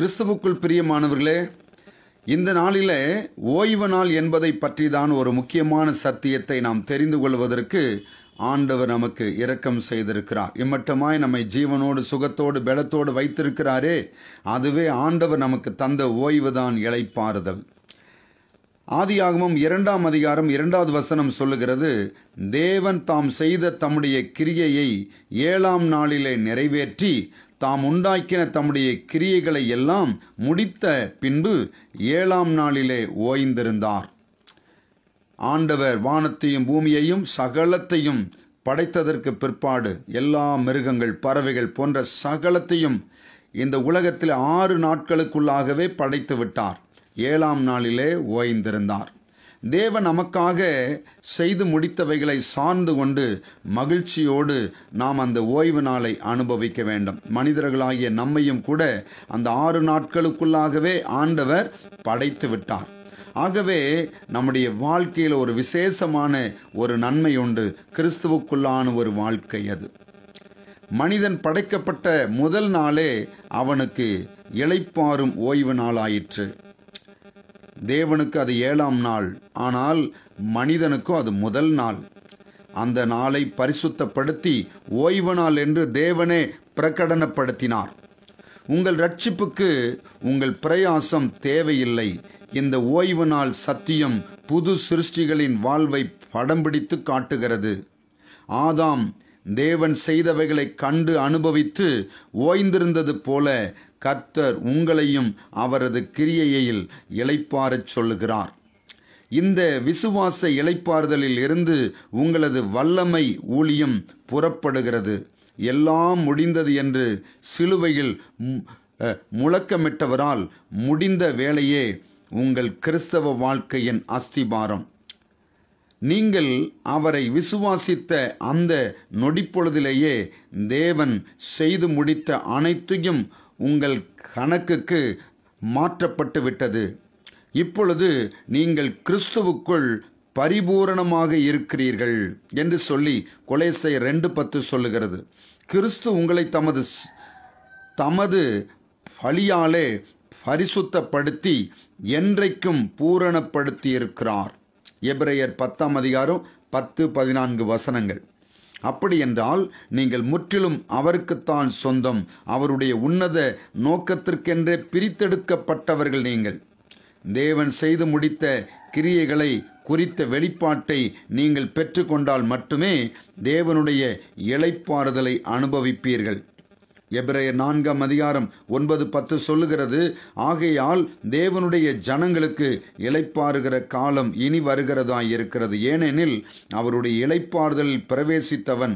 கிறிஸ்துவுக்குள் பிரியமானவர்களே இந்த நாளில் ஓய்வு நாள் என்பதை பற்றி தான் ஒரு முக்கியமான சத்தியத்தை நாம் தெரிந்து கொள்வதற்கு ஆண்டவர் நமக்கு இரக்கம் செய்திருக்கிறார் இம்மட்டமாய் நம்மை ஜீவனோடு சுகத்தோடு பலத்தோடு வைத்திருக்கிறாரே அதுவே ஆண்டவர் நமக்கு தந்த ஓய்வுதான் இழைப்பாறுதல் ஆதியாகமம் இரண்டாம் அதிகாரம் இரண்டாவது வசனம் சொல்லுகிறது தேவன் தாம் செய்த தம்முடைய கிரியையை ஏழாம் நாளிலே நிறைவேற்றி தாம் உண்டாக்கின தம்முடைய கிரியைகளை எல்லாம் முடித்த பின்பு ஏழாம் நாளிலே ஓய்ந்திருந்தார் ஆண்டவர் வானத்தையும் பூமியையும் சகலத்தையும் படைத்ததற்கு பிற்பாடு எல்லா மிருகங்கள் பறவைகள் போன்ற சகலத்தையும் இந்த உலகத்தில் ஆறு நாட்களுக்குள்ளாகவே படைத்து விட்டார் ஏழாம் நாளிலே ஓய்ந்திருந்தார் தேவன் நமக்காக செய்து முடித்தவைகளை சார்ந்து கொண்டு மகிழ்ச்சியோடு நாம் அந்த ஓய்வு நாளை அனுபவிக்க வேண்டும் மனிதர்களாகிய நம்மையும் கூட அந்த ஆறு நாட்களுக்குள்ளாகவே ஆண்டவர் படைத்து விட்டார் ஆகவே நம்முடைய வாழ்க்கையில் ஒரு விசேஷமான ஒரு நன்மை உண்டு கிறிஸ்துவுக்குள்ளான ஒரு வாழ்க்கை அது மனிதன் படைக்கப்பட்ட முதல் நாளே அவனுக்கு இழைப்பாரும் ஓய்வு நாளாயிற்று தேவனுக்கு அது ஏழாம் நாள் ஆனால் மனிதனுக்கும் அது முதல் நாள் அந்த நாளை பரிசுத்தப்படுத்தி ஓய்வு நாள் என்று தேவனே பிரகடனப்படுத்தினார் உங்கள் ரட்சிப்புக்கு உங்கள் பிரயாசம் தேவையில்லை இந்த ஓய்வு நாள் சத்தியம் புது சிருஷ்டிகளின் வாழ்வை படம் பிடித்து காட்டுகிறது ஆதாம் தேவன் செய்தவைகளை கண்டு அனுபவித்து ஓய்ந்திருந்தது போல கர்த்தர் உங்களையும் அவரது கிரியையில் இழைப்பாரச் சொல்லுகிறார் இந்த விசுவாச இழைப்பாறுதலில் இருந்து உங்களது வல்லமை ஊழியம் புறப்படுகிறது எல்லாம் முடிந்தது என்று சிலுவையில் முழக்கமிட்டவரால் முடிந்த வேலையே உங்கள் கிறிஸ்தவ வாழ்க்கையின் அஸ்திபாரம் நீங்கள் அவரை விசுவாசித்த அந்த நொடிப்பொழுதிலேயே தேவன் செய்து முடித்த அனைத்தையும் உங்கள் கணக்குக்கு மாற்றப்பட்டு விட்டது இப்பொழுது நீங்கள் கிறிஸ்துவுக்குள் பரிபூரணமாக இருக்கிறீர்கள் என்று சொல்லி கொலைசை ரெண்டு பத்து சொல்லுகிறது கிறிஸ்து உங்களை தமது தமது பலியாலே பரிசுத்தப்படுத்தி என்றைக்கும் பூரணப்படுத்தி இருக்கிறார் எபிரேயர் பத்தாம் அதிகாரம் பத்து பதினான்கு வசனங்கள் அப்படி என்றால் நீங்கள் முற்றிலும் அவருக்குத்தான் சொந்தம் அவருடைய உன்னத நோக்கத்திற்கென்றே பிரித்தெடுக்கப்பட்டவர்கள் நீங்கள் தேவன் செய்து முடித்த கிரியைகளை குறித்த வெளிப்பாட்டை நீங்கள் பெற்றுக்கொண்டால் மட்டுமே தேவனுடைய இழைப்பாறுதலை அனுபவிப்பீர்கள் எபிரேய நான்காம் அதிகாரம் ஒன்பது பத்து சொல்லுகிறது ஆகையால் தேவனுடைய ஜனங்களுக்கு இழைப்பாருகிற காலம் இனி வருகிறதாய் இருக்கிறது ஏனெனில் அவருடைய இழைப்பாறுதலில் பிரவேசித்தவன்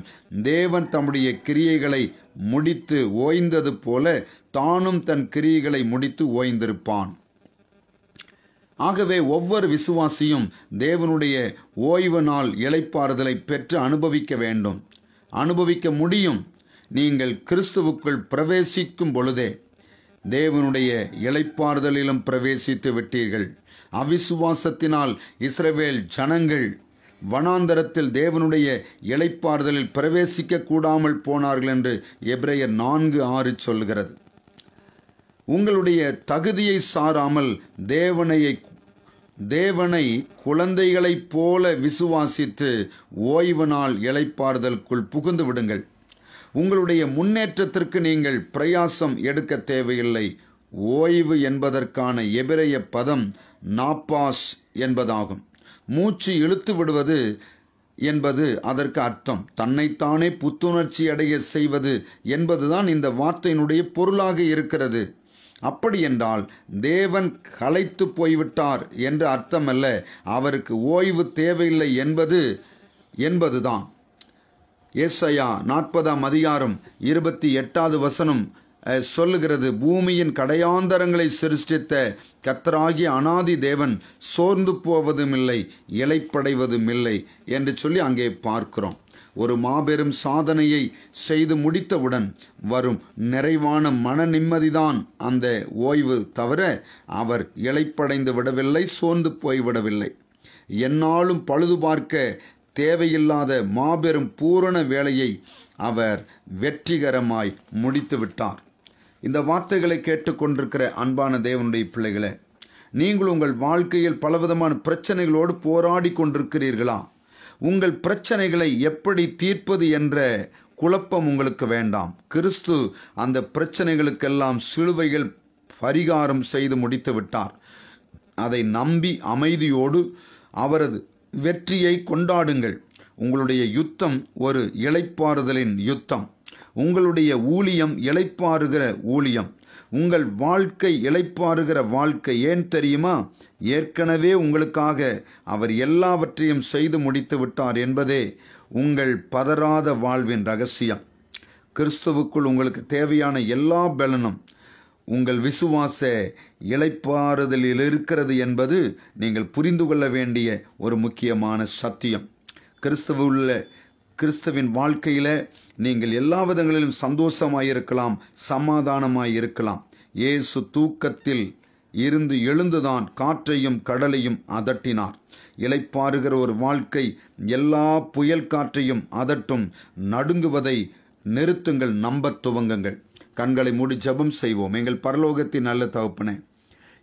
தேவன் தம்முடைய கிரியைகளை முடித்து ஓய்ந்தது போல தானும் தன் கிரியைகளை முடித்து ஓய்ந்திருப்பான் ஆகவே ஒவ்வொரு விசுவாசியும் தேவனுடைய ஓய்வு நாள் இழைப்பாறுதலை பெற்று அனுபவிக்க வேண்டும் அனுபவிக்க முடியும் நீங்கள் கிறிஸ்துவுக்குள் பிரவேசிக்கும் பொழுதே தேவனுடைய இலைப்பாறுதலிலும் பிரவேசித்து விட்டீர்கள் அவிசுவாசத்தினால் இஸ்ரவேல் ஜனங்கள் வனாந்தரத்தில் தேவனுடைய இலைப்பாறுதலில் பிரவேசிக்க கூடாமல் போனார்கள் என்று எப்ரேயர் நான்கு ஆறு சொல்கிறது உங்களுடைய தகுதியை சாராமல் தேவனையை தேவனை குழந்தைகளைப் போல விசுவாசித்து ஓய்வு நாள் இலைப்பாறுதலுக்குள் புகுந்து விடுங்கள் உங்களுடைய முன்னேற்றத்திற்கு நீங்கள் பிரயாசம் எடுக்க தேவையில்லை ஓய்வு என்பதற்கான எபிரைய பதம் நாப்பாஸ் என்பதாகும் மூச்சு இழுத்து விடுவது என்பது அதற்கு அர்த்தம் தன்னைத்தானே புத்துணர்ச்சி அடைய செய்வது என்பதுதான் இந்த வார்த்தையினுடைய பொருளாக இருக்கிறது அப்படி என்றால் தேவன் களைத்து போய்விட்டார் என்று அர்த்தமல்ல அவருக்கு ஓய்வு தேவையில்லை என்பது என்பதுதான் ஏசையா நாற்பதாம் அதிகாரம் இருபத்தி எட்டாவது வசனம் சொல்லுகிறது பூமியின் கடையாந்தரங்களை சிருஷ்டித்த கத்தராகிய அனாதி தேவன் சோர்ந்து போவதும் இல்லை இலைப்படைவதும் இல்லை என்று சொல்லி அங்கே பார்க்கிறோம் ஒரு மாபெரும் சாதனையை செய்து முடித்தவுடன் வரும் நிறைவான மன நிம்மதிதான் அந்த ஓய்வு தவிர அவர் இலைப்படைந்து விடவில்லை சோர்ந்து போய்விடவில்லை என்னாலும் பழுது பார்க்க தேவையில்லாத மாபெரும் பூரண வேலையை அவர் வெற்றிகரமாய் முடித்து விட்டார் இந்த வார்த்தைகளை கேட்டுக்கொண்டிருக்கிற அன்பான தேவனுடைய பிள்ளைகளை நீங்கள் உங்கள் வாழ்க்கையில் பலவிதமான பிரச்சனைகளோடு போராடி கொண்டிருக்கிறீர்களா உங்கள் பிரச்சனைகளை எப்படி தீர்ப்பது என்ற குழப்பம் உங்களுக்கு வேண்டாம் கிறிஸ்து அந்த பிரச்சனைகளுக்கெல்லாம் சிலுவைகள் பரிகாரம் செய்து முடித்து விட்டார் அதை நம்பி அமைதியோடு அவரது வெற்றியை கொண்டாடுங்கள் உங்களுடைய யுத்தம் ஒரு இழைப்பாறுதலின் யுத்தம் உங்களுடைய ஊழியம் இழைப்பாறுகிற ஊழியம் உங்கள் வாழ்க்கை இழைப்பாறுகிற வாழ்க்கை ஏன் தெரியுமா ஏற்கனவே உங்களுக்காக அவர் எல்லாவற்றையும் செய்து முடித்து விட்டார் என்பதே உங்கள் பதறாத வாழ்வின் ரகசியம் கிறிஸ்துவுக்குள் உங்களுக்கு தேவையான எல்லா பலனும் உங்கள் விசுவாச இழைப்பாறுதலில் இருக்கிறது என்பது நீங்கள் புரிந்து கொள்ள வேண்டிய ஒரு முக்கியமான சத்தியம் உள்ள கிறிஸ்தவின் வாழ்க்கையில் நீங்கள் எல்லா விதங்களிலும் சந்தோஷமாயிருக்கலாம் இருக்கலாம் இயேசு தூக்கத்தில் இருந்து எழுந்துதான் காற்றையும் கடலையும் அதட்டினார் இலைப்பாறுகிற ஒரு வாழ்க்கை எல்லா புயல் காற்றையும் அதட்டும் நடுங்குவதை நிறுத்துங்கள் நம்பத் துவங்குங்கள் கண்களை மூடி ஜபம் செய்வோம் எங்கள் பரலோகத்தின் நல்ல தகப்பனே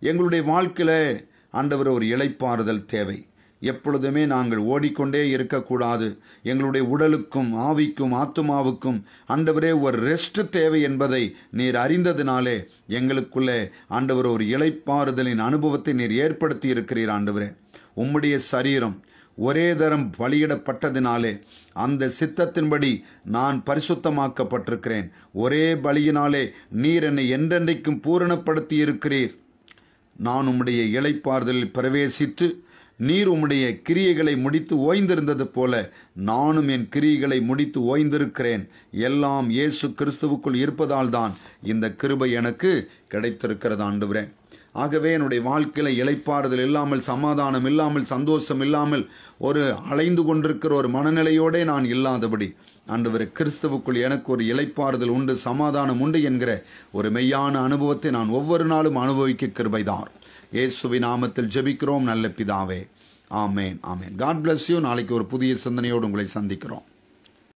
எங்களுடைய வாழ்க்கையில் ஆண்டவர் ஒரு இழைப்பாறுதல் தேவை எப்பொழுதுமே நாங்கள் ஓடிக்கொண்டே இருக்கக்கூடாது எங்களுடைய உடலுக்கும் ஆவிக்கும் ஆத்துமாவுக்கும் ஆண்டவரே ஒரு ரெஸ்ட் தேவை என்பதை நீர் அறிந்ததினாலே எங்களுக்குள்ளே ஆண்டவர் ஒரு இழைப்பாறுதலின் அனுபவத்தை நீர் ஏற்படுத்தி இருக்கிறீர் ஆண்டவரே உம்முடைய சரீரம் ஒரே தரம் பலியிடப்பட்டதினாலே அந்த சித்தத்தின்படி நான் பரிசுத்தமாக்கப்பட்டிருக்கிறேன் ஒரே பலியினாலே நீர் என்னை என்றென்றைக்கும் பூரணப்படுத்தி இருக்கிறீர் நான் உம்முடைய இலைப்பார்தலில் பிரவேசித்து நீர் உம்முடைய கிரியைகளை முடித்து ஓய்ந்திருந்தது போல நானும் என் கிரியைகளை முடித்து ஓய்ந்திருக்கிறேன் எல்லாம் இயேசு கிறிஸ்துவுக்குள் இருப்பதால் தான் இந்த கிருபை எனக்கு கிடைத்திருக்கிறது ஆண்டுவரே ஆகவே என்னுடைய வாழ்க்கையில் இழைப்பாறுதல் இல்லாமல் சமாதானம் இல்லாமல் சந்தோஷம் இல்லாமல் ஒரு அலைந்து கொண்டிருக்கிற ஒரு மனநிலையோடே நான் இல்லாதபடி ஆண்டவர் கிறிஸ்தவுக்குள் எனக்கு ஒரு இழைப்பாறுதல் உண்டு சமாதானம் உண்டு என்கிற ஒரு மெய்யான அனுபவத்தை நான் ஒவ்வொரு நாளும் அனுபவிக்க கிருபைதான் இயேசுவி நாமத்தில் ஜெபிக்கிறோம் நல்ல பிதாவே ஆமேன் ஆமேன் காட் பிளஸ் யூ நாளைக்கு ஒரு புதிய சிந்தனையோடு உங்களை சந்திக்கிறோம்